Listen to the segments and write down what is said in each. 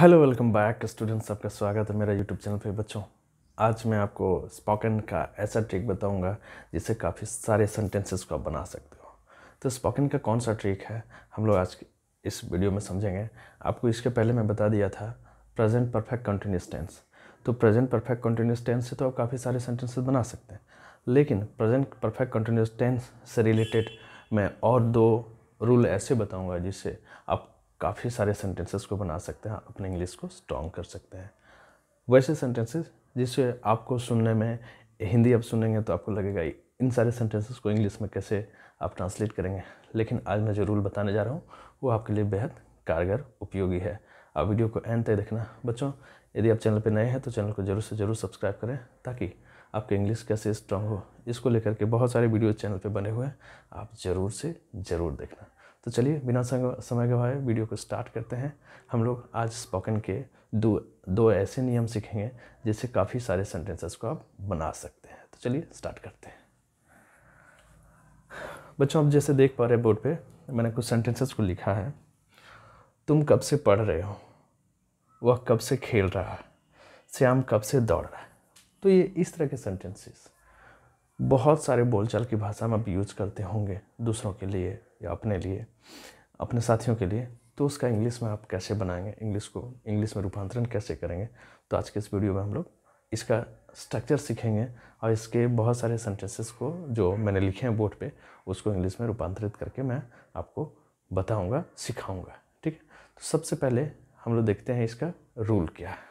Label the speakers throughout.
Speaker 1: Hello welcome back students आपका स्वागत है मेरा यूट्यूब चैनल पे बच्चों आज मैं आपको स्पोकन का ऐसा ट्रिक बताऊंगा जिससे काफ़ी सारे सेंटेंसेस को आप बना सकते हो तो स्पोकन का कौन सा ट्रिक है हम लोग आज इस वीडियो में समझेंगे आपको इसके पहले मैं बता दिया था प्रेजेंट परफेक्ट कंटिन्यूस टेंस तो प्रेजेंट परफेक्ट कंटिन्यूस टेंस से तो आप काफ़ी सारे सेंटेंसेस बना सकते हैं लेकिन प्रेजेंट परफेक्ट कंटिन्यूस टेंस से रिलेटेड मैं और दो रूल ऐसे बताऊँगा जिससे आप काफ़ी सारे सेंटेंसेस को बना सकते हैं अपने इंग्लिश को स्ट्रॉन्ग कर सकते हैं वैसे सेंटेंसेस जिसे आपको सुनने में हिंदी आप सुनेंगे तो आपको लगेगा इन सारे सेंटेंसेस को इंग्लिश में कैसे आप ट्रांसलेट करेंगे लेकिन आज मैं जो रूल बताने जा रहा हूँ वो आपके लिए बेहद कारगर उपयोगी है आप वीडियो को एंड तक देखना बच्चों यदि आप चैनल पर नए हैं तो चैनल को ज़रूर से ज़रूर सब्सक्राइब करें ताकि आपके इंग्लिश कैसे स्ट्रांग हो इसको लेकर के बहुत सारे वीडियो चैनल पर बने हुए हैं आप ज़रूर से ज़रूर देखना तो चलिए बिना समय के भाई वीडियो को स्टार्ट करते हैं हम लोग आज स्पोकन के दो दो ऐसे नियम सीखेंगे जिससे काफ़ी सारे सेंटेंसेस को आप बना सकते हैं तो चलिए स्टार्ट करते हैं बच्चों आप जैसे देख पा रहे बोर्ड पे मैंने कुछ सेंटेंसेस को लिखा है तुम कब से पढ़ रहे हो वह कब से खेल रहा है श्याम कब से दौड़ रहा है तो ये इस तरह के सेंटेंसेस बहुत सारे बोलचाल की भाषा में आप यूज करते होंगे दूसरों के लिए या अपने लिए अपने साथियों के लिए तो उसका इंग्लिश में आप कैसे बनाएंगे इंग्लिश को इंग्लिश में रूपांतरण कैसे करेंगे तो आज के इस वीडियो में हम लोग इसका स्ट्रक्चर सीखेंगे और इसके बहुत सारे सेंटेंसेस को जो मैंने लिखे हैं बोर्ड पे उसको इंग्लिश में रूपांतरित करके मैं आपको बताऊंगा सिखाऊंगा ठीक है तो सबसे पहले हम लोग देखते हैं इसका रूल क्या है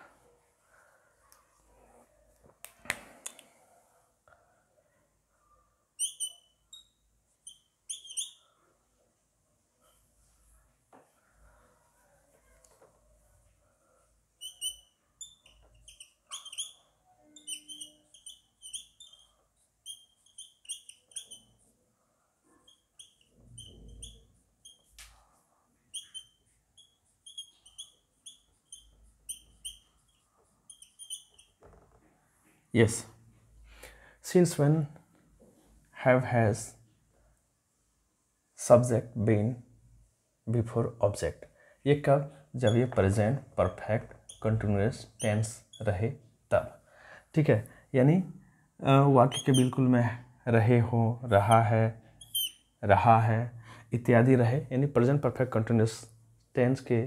Speaker 1: yes since when have has subject been before object ये कब जब ये present परफेक्ट कंटिन्यूस टेंस रहे तब ठीक है यानी वाक्य के बिल्कुल में रहे हो रहा है रहा है इत्यादि रहे यानी प्रेजेंट परफेक्ट कंटिन्यूस टेंस के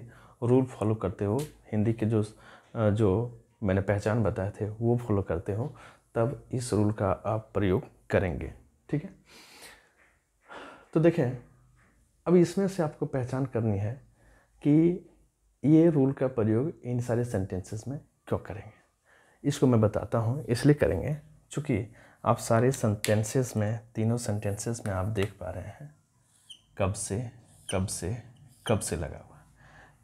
Speaker 1: रूल फॉलो करते हो हिंदी के जो जो मैंने पहचान बताए थे वो फॉलो करते हो तब इस रूल का आप प्रयोग करेंगे ठीक है तो देखें अब इसमें से आपको पहचान करनी है कि ये रूल का प्रयोग इन सारे सेंटेंसेस में क्यों करेंगे इसको मैं बताता हूँ इसलिए करेंगे चूँकि आप सारे सेंटेंसेस में तीनों सेंटेंसेस में आप देख पा रहे हैं कब से कब से कब से लगा हुआ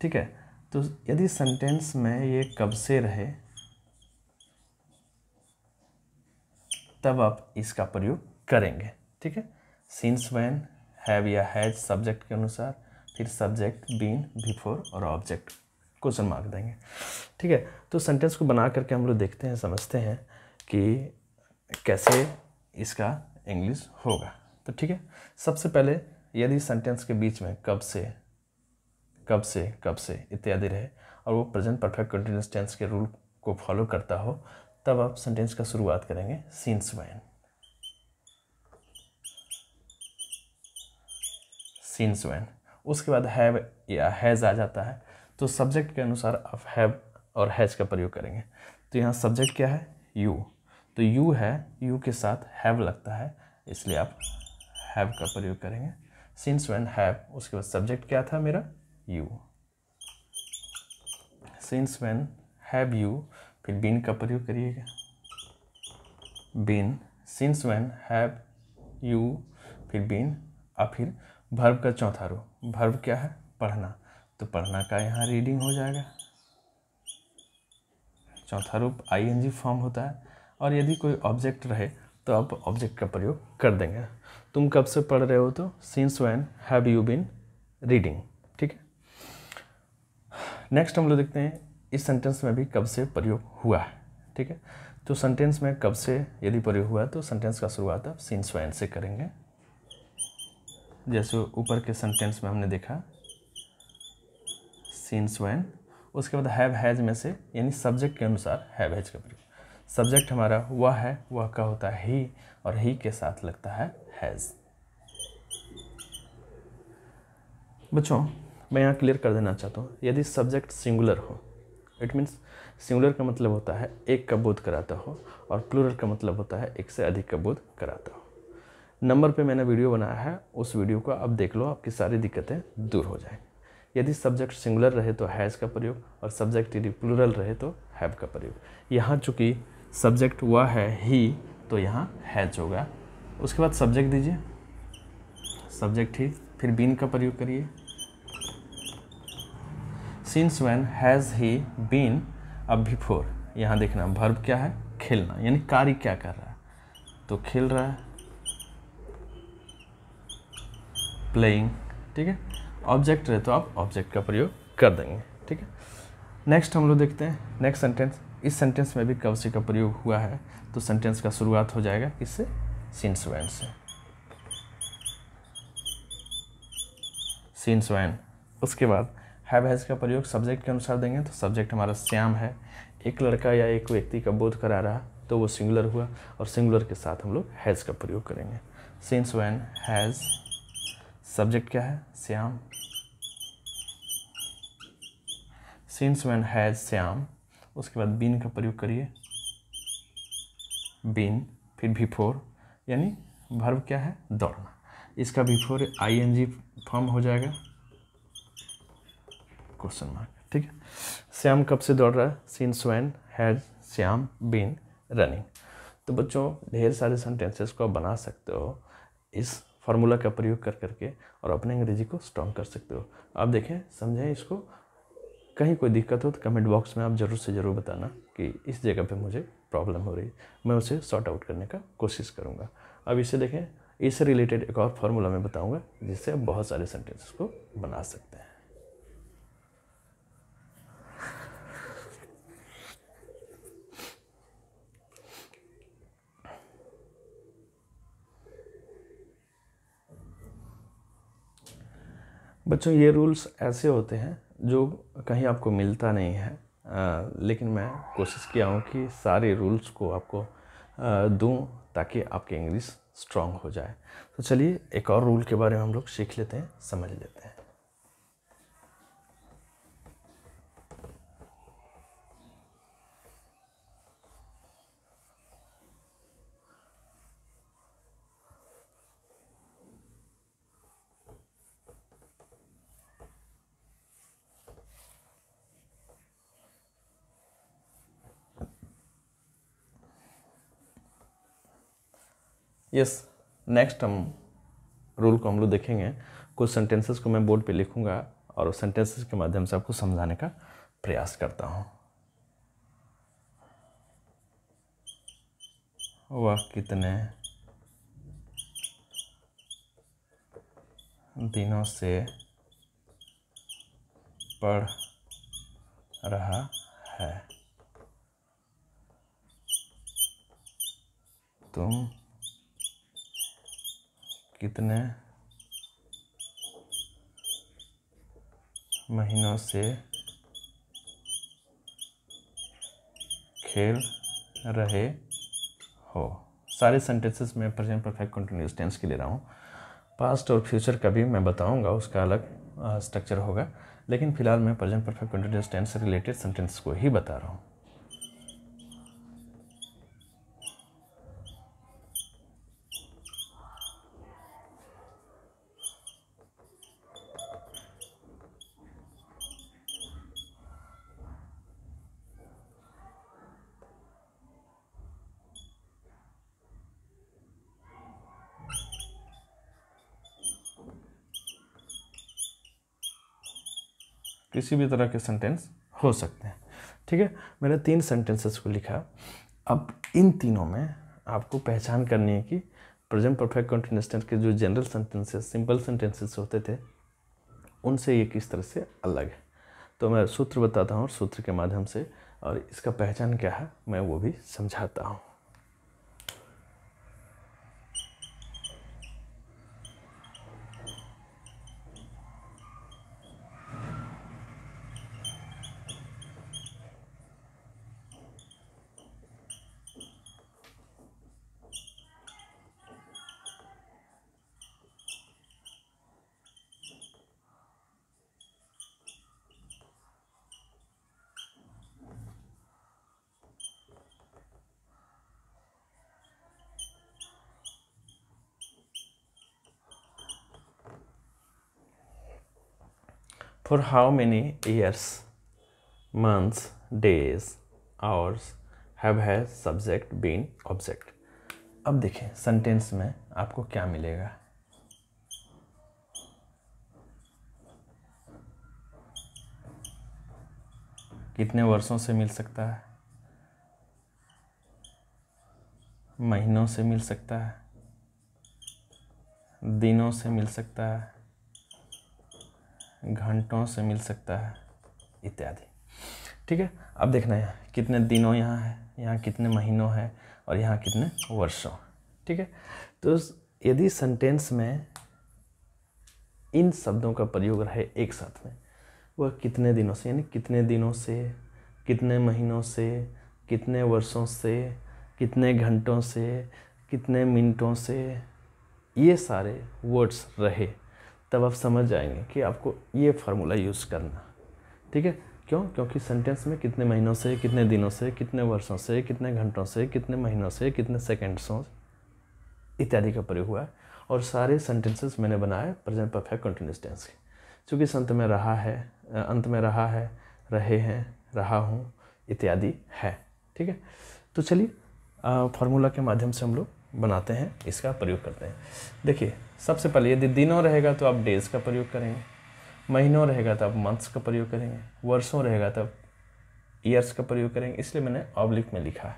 Speaker 1: ठीक है तो यदि सेंटेंस में ये कब से रहे तब आप इसका प्रयोग करेंगे ठीक है सिंस वैन हैव या हैज सब्जेक्ट के अनुसार फिर सब्जेक्ट बीन बिफोर और ऑब्जेक्ट क्वेश्चन मार्क देंगे ठीक है तो सेंटेंस को बना करके हम लोग देखते हैं समझते हैं कि कैसे इसका इंग्लिश होगा तो ठीक है सबसे पहले यदि सेंटेंस के बीच में कब से कब से कब से इत्यादि रहे और वो प्रेजेंट परफेक्ट कंटिन्यूस टेंस के रूल को फॉलो करता हो तब आप सेंटेंस का शुरुआत करेंगे सिंस वैन सिंस वैन उसके बाद हैव या हैज़ आ जाता है तो सब्जेक्ट के अनुसार आप हैव और हैज़ का प्रयोग करेंगे तो यहाँ सब्जेक्ट क्या है यू तो यू है यू के साथ हैव लगता है इसलिए आप हैव का प्रयोग करेंगे सिंस वैन हैव उसके बाद सब्जेक्ट क्या था मेरा you since when have you फिर बीन का प्रयोग करिएगा been since when have you फिर बीन और फिर भर्व का चौथा रूप भर्व क्या है पढ़ना तो पढ़ना का यहाँ रीडिंग हो जाएगा चौथा रूप आईएनजी फॉर्म होता है और यदि कोई ऑब्जेक्ट रहे तो आप ऑब्जेक्ट का प्रयोग कर देंगे तुम कब से पढ़ रहे हो तो since when have you been reading ठीक है नेक्स्ट हम लोग देखते हैं इस सेंटेंस में भी कब से प्रयोग हुआ है ठीक है तो सेंटेंस में कब से यदि प्रयोग हुआ है तो सेंटेंस का शुरुआत आप सीन स्वयं से करेंगे जैसे ऊपर के सेंटेंस में हमने देखा सीन स्वयं उसके बाद हैव हैज में से यानी सब्जेक्ट के अनुसार हैव हैज का प्रयोग सब्जेक्ट हमारा वह है वह का होता है ही और ही के साथ लगता है हैज़ बच्चों मैं यहाँ क्लियर कर देना चाहता हूँ यदि सब्जेक्ट सिंगुलर हो इट मीन्स सिंगुलर का मतलब होता है एक का बोध कराता हो और प्लूरल का मतलब होता है एक से अधिक का बोध कराता हो नंबर पे मैंने वीडियो बनाया है उस वीडियो को आप देख लो आपकी सारी दिक्कतें दूर हो जाएंगी यदि सब्जेक्ट सिंगुलर रहे तो हैज़ का प्रयोग और सब्जेक्ट यदि प्लूरल रहे तो हैव का प्रयोग यहाँ चूँकि सब्जेक्ट हुआ है ही तो यहाँ हैज होगा उसके बाद सब्जेक्ट दीजिए सब्जेक्ट ही फिर बीन का प्रयोग करिए since when has he been अब बिफोर यहाँ देखना भर्ब क्या है खेलना यानी कार्य क्या कर रहा है तो खेल रहा है प्लेइंग ठीक है ऑब्जेक्ट रहे तो आप ऑब्जेक्ट का प्रयोग कर देंगे ठीक है नेक्स्ट हम लोग देखते हैं नेक्स्ट सेंटेंस इस सेंटेंस में भी कवसी का प्रयोग हुआ है तो सेंटेंस का शुरुआत हो जाएगा इससे सिंस वैन से सिंस वैन उसके बाद हैव हैज़ का प्रयोग सब्जेक्ट के अनुसार देंगे तो सब्जेक्ट हमारा श्याम है एक लड़का या एक व्यक्ति का बोध करा रहा तो वो सिंगुलर हुआ और सिंगुलर के साथ हम लोग हैज़ का प्रयोग करेंगे सिंस वैन हैज़ सब्जेक्ट क्या है Shyam since when has Shyam उसके बाद बीन का प्रयोग करिए बीन फिर भी फोर यानी भर्व क्या है दौड़ना इसका भी for I N G form हो जाएगा क्वेश्चन मार्क ठीक है श्याम कब से दौड़ रहा है since when has Shyam been running तो बच्चों ढेर सारे सेंटेंसेस को आप बना सकते हो इस फार्मूला का प्रयोग कर करके और अपने अंग्रेजी को स्ट्रॉन्ग कर सकते हो आप देखें समझें इसको कहीं कोई दिक्कत हो तो कमेंट बॉक्स में आप ज़रूर से ज़रूर बताना कि इस जगह पे मुझे प्रॉब्लम हो रही है मैं उसे सॉर्ट आउट करने का कोशिश करूँगा अब इसे देखें इससे रिलेटेड एक और फार्मूला मैं बताऊँगा जिससे आप बहुत सारे सेंटेंसेस को बना सकते हैं बच्चों ये रूल्स ऐसे होते हैं जो कहीं आपको मिलता नहीं है आ, लेकिन मैं कोशिश किया हूँ कि सारे रूल्स को आपको दूँ ताकि आपकी इंग्लिश स्ट्रांग हो जाए तो चलिए एक और रूल के बारे में हम लोग सीख लेते हैं समझ लेते हैं यस नेक्स्ट हम रूल को हम लोग देखेंगे कुछ सेंटेंसेस को मैं बोर्ड पे लिखूंगा और उस सेंटेंसेस के माध्यम से आपको समझाने का प्रयास करता हूँ वह कितने दिनों से पढ़ रहा है तुम कितने महीनों से खेल रहे हो सारे सेंटेंसेस में प्रेजेंट परफेक्ट कंटिन्यूस टेंस के ले रहा हूँ पास्ट और फ्यूचर का भी मैं बताऊँगा उसका अलग स्ट्रक्चर होगा लेकिन फ़िलहाल मैं प्रेजेंट परफेक्ट कंटिन्यूस टेंस से रिलेटेड सेंटेंस को ही बता रहा हूँ किसी भी तरह के सेंटेंस हो सकते हैं ठीक है मैंने तीन सेंटेंसेस को लिखा अब इन तीनों में आपको पहचान करनी है कि प्रेजेंट परफेक्ट कंटिन्यूस टेंस के जो जनरल सेंटेंसेस सिंपल सेंटेंसेस होते थे उनसे ये किस तरह से अलग है तो मैं सूत्र बताता हूँ सूत्र के माध्यम से और इसका पहचान क्या है मैं वो भी समझाता हूँ for how many years, months, days, hours have has subject been object. अब देखें सेंटेंस में आपको क्या मिलेगा कितने वर्षों से मिल सकता है महीनों से मिल सकता है दिनों से मिल सकता है घंटों से मिल सकता है इत्यादि ठीक है अब देखना है कितने दिनों यहाँ है यहाँ कितने महीनों है और यहाँ कितने वर्षों ठीक है तो यदि सेंटेंस में इन शब्दों का प्रयोग रहे एक साथ में वह कितने दिनों से यानी कितने दिनों से कितने महीनों से कितने वर्षों से कितने घंटों से कितने मिनटों से ये सारे वर्ड्स रहे तब आप समझ जाएंगे कि आपको ये फार्मूला यूज़ करना ठीक है क्यों क्योंकि सेंटेंस में कितने महीनों से कितने दिनों से कितने वर्षों से कितने घंटों से कितने महीनों से कितने सेकेंड्सों इत्यादि का प्रयोग हुआ है और सारे सेंटेंसेस मैंने बनाए प्रेजेंट परफेक्ट कंटिन्यूस टेंस के चूँकि संत में रहा है अंत में रहा है रहे हैं रहा हूँ इत्यादि है ठीक है तो चलिए फार्मूला के माध्यम से हम लोग बनाते हैं इसका प्रयोग करते हैं देखिए सबसे पहले यदि दिनों रहेगा तो आप डेज का प्रयोग करेंगे महीनों रहेगा तो आप मंथ्स का प्रयोग करेंगे वर्षों रहेगा तो आप ईयर्स का प्रयोग करेंगे इसलिए मैंने ऑब्लिक में लिखा है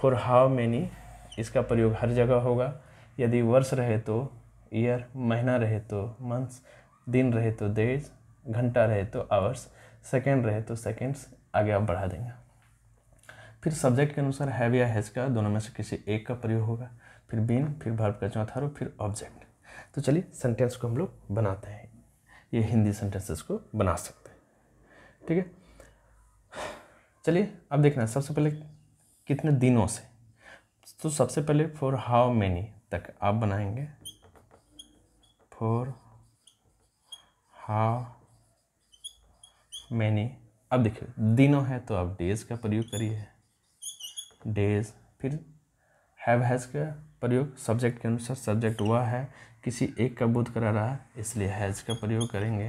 Speaker 1: फॉर हाउ मैनी इसका प्रयोग हर जगह होगा यदि वर्ष रहे तो ईयर महीना रहे तो मंथ्स दिन रहे तो डेज घंटा रहे तो आवर्स सेकेंड रहे तो सेकेंड्स आगे आप बढ़ा देंगे फिर सब्जेक्ट के अनुसार हैव या हैज़ का दोनों में से किसी एक का प्रयोग होगा फिर बीन फिर भर्व का चौथा रूप फिर ऑब्जेक्ट तो चलिए सेंटेंस को हम लोग बनाते हैं ये हिंदी सेंटेंसेस को बना सकते हैं ठीक है चलिए अब देखना सबसे पहले कितने दिनों से तो सबसे पहले फॉर हाउ मैनी तक आप बनाएंगे फॉर हाउ मैनी अब देखिए दिनों है तो आप डेज का प्रयोग करिए डेज फिर हैव हैज़ का प्रयोग सब्जेक्ट के अनुसार सब्जेक्ट वह है किसी एक का बोध करा रहा है इसलिए हैज़ का प्रयोग करेंगे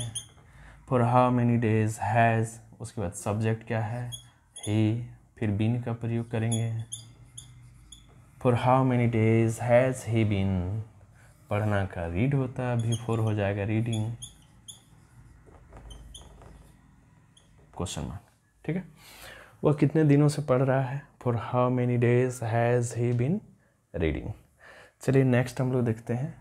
Speaker 1: for how many days has उसके बाद सब्जेक्ट क्या है ही फिर बीन का प्रयोग करेंगे for how many days has he been पढ़ना का रीड होता है भी फोर हो जाएगा रीडिंग क्वेश्चन मार्क ठीक है वह कितने दिनों से पढ़ रहा है for how many days has he been reading चलिए नेक्स्ट हम लोग देखते हैं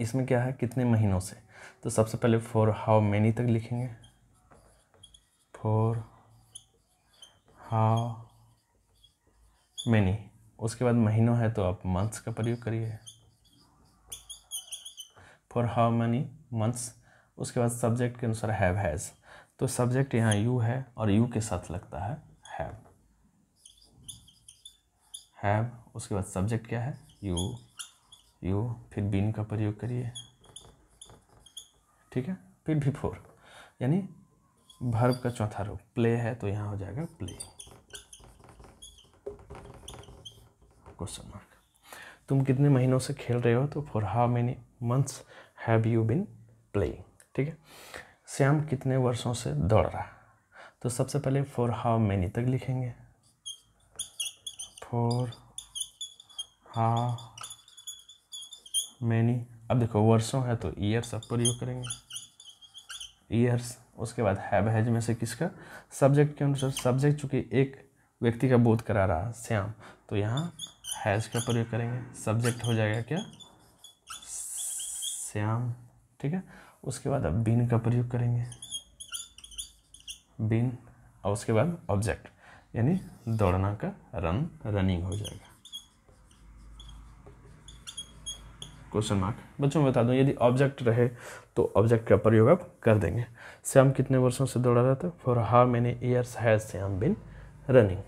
Speaker 1: इसमें क्या है कितने महीनों से तो सबसे पहले फॉर हाउ मैनी तक लिखेंगे फॉर हाउ मैनी उसके बाद महीनों है तो आप मंथ्स का प्रयोग करिए फॉर हाउ मैनी मंथ्स उसके बाद सब्जेक्ट के अनुसार हैव हैज़ तो सब्जेक्ट यहाँ यू है और यू के साथ लगता है हैव हैव उसके बाद सब्जेक्ट क्या है यू यू फिर बीन का प्रयोग करिए ठीक है फिर भी फोर यानी भर्व का चौथा रूप प्ले है तो यहाँ हो जाएगा प्ले क्वेश्चन मार्क तुम कितने महीनों से खेल रहे हो तो for how many months have you been playing ठीक है श्याम कितने वर्षों से दौड़ रहा तो सबसे पहले फॉर हाउ मेनी तक लिखेंगे फोर हा मैनी अब देखो वर्षों तो है तो ईयर्स अब प्रयोग करेंगे ईयर्स उसके बाद हैव हैज में से किसका सब्जेक्ट के अनुसार सब्जेक्ट चूँकि एक व्यक्ति का बोध करा रहा श्याम तो यहाँ हैज़ का प्रयोग करेंगे सब्जेक्ट हो जाएगा क्या श्याम ठीक है उसके बाद अब बिन का प्रयोग करेंगे बिन और उसके बाद ऑब्जेक्ट यानी दौड़ना का रन रनिंग हो जाएगा क्वेश्चन मार्क बच्चों बता दूं यदि ऑब्जेक्ट रहे तो ऑब्जेक्ट का प्रयोग आप कर देंगे श्याम कितने वर्षों से दौड़ा रहा था for how many years has Shyam been running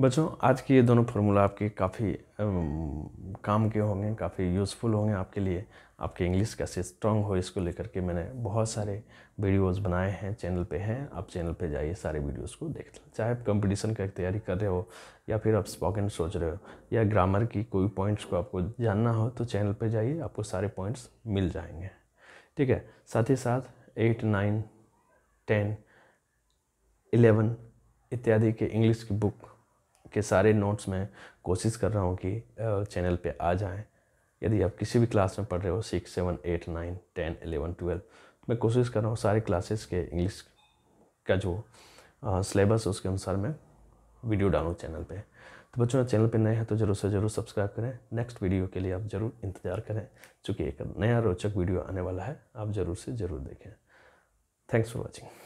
Speaker 1: बच्चों आज के ये दोनों फार्मूला आपके काफ़ी काम के होंगे काफ़ी यूज़फुल होंगे आपके लिए आपके इंग्लिश कैसे स्ट्रांग हो इसको लेकर के मैंने बहुत सारे वीडियोस बनाए हैं चैनल पे हैं आप चैनल पे जाइए सारे वीडियोस को देख लें चाहे आप कंपटीशन का तैयारी कर रहे हो या फिर आप स्पोकन सोच रहे हो या ग्रामर की कोई पॉइंट्स को आपको जानना हो तो चैनल पर जाइए आपको सारे पॉइंट्स मिल जाएंगे ठीक है साथ ही साथ एट नाइन टेन इलेवन इत्यादि के इंग्लिश की बुक के सारे नोट्स में कोशिश कर रहा हूँ कि चैनल पे आ जाएं यदि आप किसी भी क्लास में पढ़ रहे हो six seven eight nine ten eleven twelve मैं कोशिश कर रहा हूँ सारे क्लासेस के इंग्लिश का जो सिलेबस उसके अनुसार मैं वीडियो डालूँ चैनल पे तो बच्चों चैनल पे नए हैं तो ज़रूर से ज़रूर सब्सक्राइब करें नेक्स्ट वीडियो के लिए आप ज़रूर इंतज़ार करें चूँकि एक नया रोचक वीडियो आने वाला है आप ज़रूर से ज़रूर देखें थैंक्स फॉर वॉचिंग